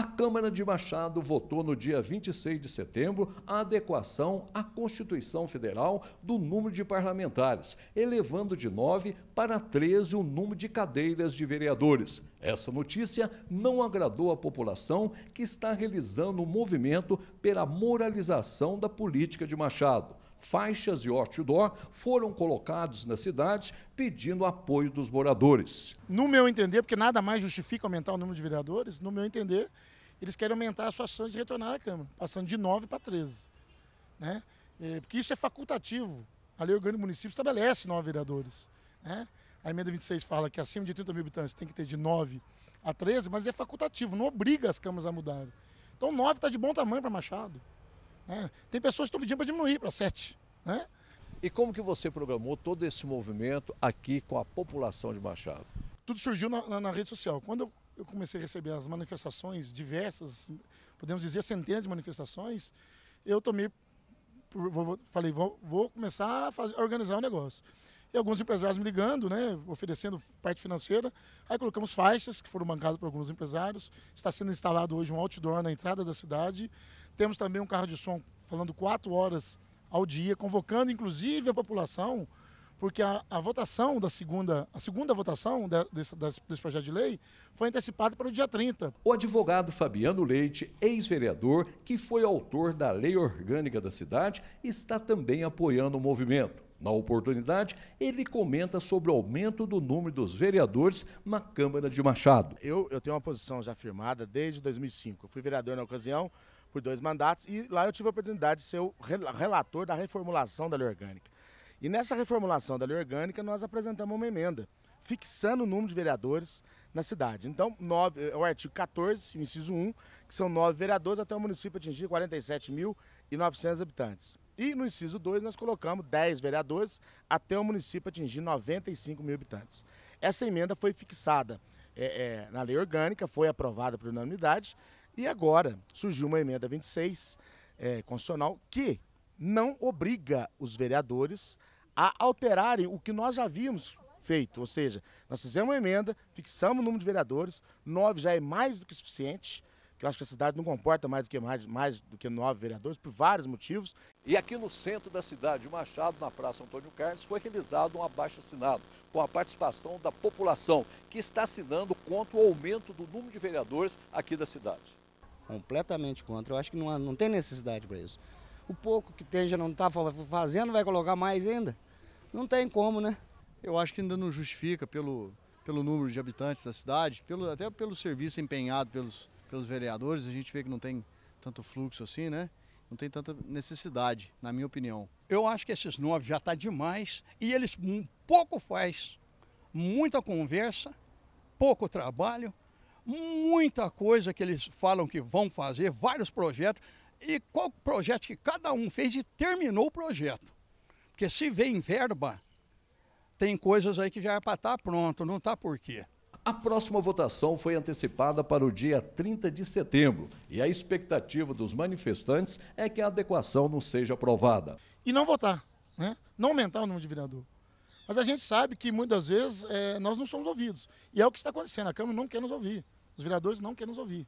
A Câmara de Machado votou no dia 26 de setembro a adequação à Constituição Federal do número de parlamentares, elevando de 9 para 13 o número de cadeiras de vereadores. Essa notícia não agradou a população que está realizando um movimento pela moralização da política de Machado faixas e outdoor foram colocados na cidade pedindo apoio dos moradores. No meu entender, porque nada mais justifica aumentar o número de vereadores, no meu entender, eles querem aumentar a sua chance de retornar à Câmara, passando de 9 para 13. Né? É, porque isso é facultativo. A lei orgânica do município estabelece nove vereadores. Né? A emenda 26 fala que acima de 30 mil habitantes tem que ter de 9 a 13, mas é facultativo, não obriga as câmaras a mudarem. Então 9 está de bom tamanho para Machado. Né? Tem pessoas que estão pedindo para diminuir para 7. Né? E como que você programou todo esse movimento aqui com a população de Machado? Tudo surgiu na, na, na rede social. Quando eu, eu, comecei a receber as manifestações diversas, podemos dizer centenas de manifestações, eu tomei, vou, falei, vou, vou começar a, fazer, a organizar o negócio. E alguns empresários me ligando, né, oferecendo parte financeira. Aí colocamos faixas que foram bancadas por alguns empresários. Está sendo instalado hoje um outdoor na entrada da cidade. Temos também um carro de som falando quatro horas ao dia, convocando inclusive a população, porque a, a votação da segunda, a segunda votação de, desse, desse projeto de lei foi antecipada para o dia 30. O advogado Fabiano Leite, ex-vereador, que foi autor da lei orgânica da cidade, está também apoiando o movimento. Na oportunidade, ele comenta sobre o aumento do número dos vereadores na Câmara de Machado. Eu, eu tenho uma posição já firmada desde 2005. Eu fui vereador na ocasião, por dois mandatos, e lá eu tive a oportunidade de ser o relator da reformulação da lei orgânica. E nessa reformulação da lei orgânica, nós apresentamos uma emenda, fixando o número de vereadores na cidade. Então, nove, é o artigo 14, o inciso 1, que são nove vereadores até o município atingir 47.900 habitantes. E no inciso 2, nós colocamos 10 vereadores até o município atingir 95 mil habitantes. Essa emenda foi fixada é, é, na lei orgânica, foi aprovada por unanimidade, e agora surgiu uma emenda 26 é, constitucional que não obriga os vereadores a alterarem o que nós já havíamos feito. Ou seja, nós fizemos uma emenda, fixamos o número de vereadores, nove já é mais do que suficiente, eu acho que a cidade não comporta mais do que, mais, mais do que nove vereadores, por vários motivos. E aqui no centro da cidade, de Machado, na Praça Antônio Carlos, foi realizado um abaixo-assinado com a participação da população, que está assinando contra o aumento do número de vereadores aqui da cidade completamente contra. Eu acho que não, não tem necessidade para isso. O pouco que tem já não está fazendo, vai colocar mais ainda? Não tem como, né? Eu acho que ainda não justifica pelo, pelo número de habitantes da cidade, pelo, até pelo serviço empenhado pelos, pelos vereadores, a gente vê que não tem tanto fluxo assim, né? Não tem tanta necessidade, na minha opinião. Eu acho que esses nove já está demais e eles um pouco faz, muita conversa, pouco trabalho muita coisa que eles falam que vão fazer, vários projetos, e qual projeto que cada um fez e terminou o projeto. Porque se vem verba, tem coisas aí que já é para estar tá pronto, não está por quê. A próxima votação foi antecipada para o dia 30 de setembro e a expectativa dos manifestantes é que a adequação não seja aprovada. E não votar, né? não aumentar o número de vereador. Mas a gente sabe que muitas vezes é, nós não somos ouvidos. E é o que está acontecendo. A Câmara não quer nos ouvir. Os vereadores não querem nos ouvir.